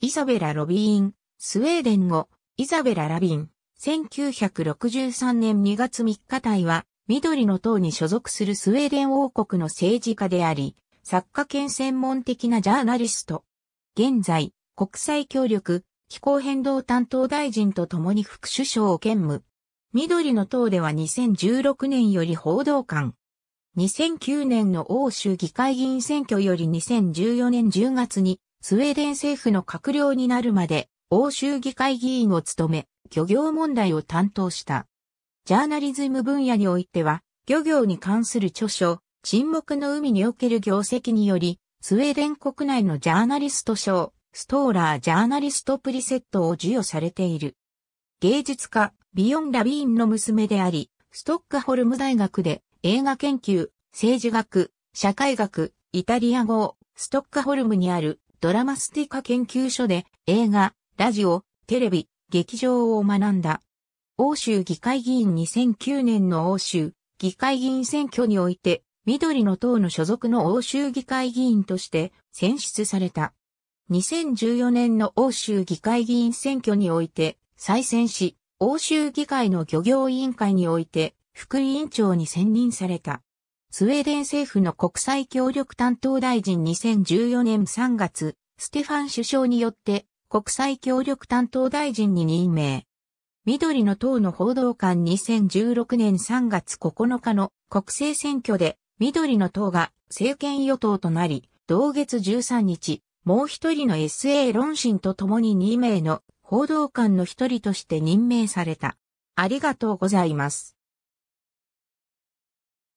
イザベラ・ロビーン、スウェーデン語、イザベラ・ラビン、1963年2月3日隊は、緑の党に所属するスウェーデン王国の政治家であり、作家兼専門的なジャーナリスト。現在、国際協力、気候変動担当大臣と共に副首相を兼務。緑の党では2016年より報道官。2009年の欧州議会議員選挙より2014年10月にスウェーデン政府の閣僚になるまで欧州議会議員を務め、漁業問題を担当した。ジャーナリズム分野においては、漁業に関する著書、沈黙の海における業績により、スウェーデン国内のジャーナリスト賞、ストーラージャーナリストプリセットを授与されている。芸術家、ビヨン・ラビーンの娘であり、ストックホルム大学で映画研究、政治学、社会学、イタリア語ストックホルムにあるドラマスティカ研究所で映画、ラジオ、テレビ、劇場を学んだ。欧州議会議員2009年の欧州議会議員選挙において、緑の党の所属の欧州議会議員として選出された。2014年の欧州議会議員選挙において再選し、欧州議会の漁業委員会において副委員長に選任された。スウェーデン政府の国際協力担当大臣2014年3月、ステファン首相によって国際協力担当大臣に任命。緑の党の報道官2016年3月9日の国政選挙で緑の党が政権与党となり、同月13日、もう一人の SA 論信と共に2名の報道官の一人として任命された。ありがとうございます。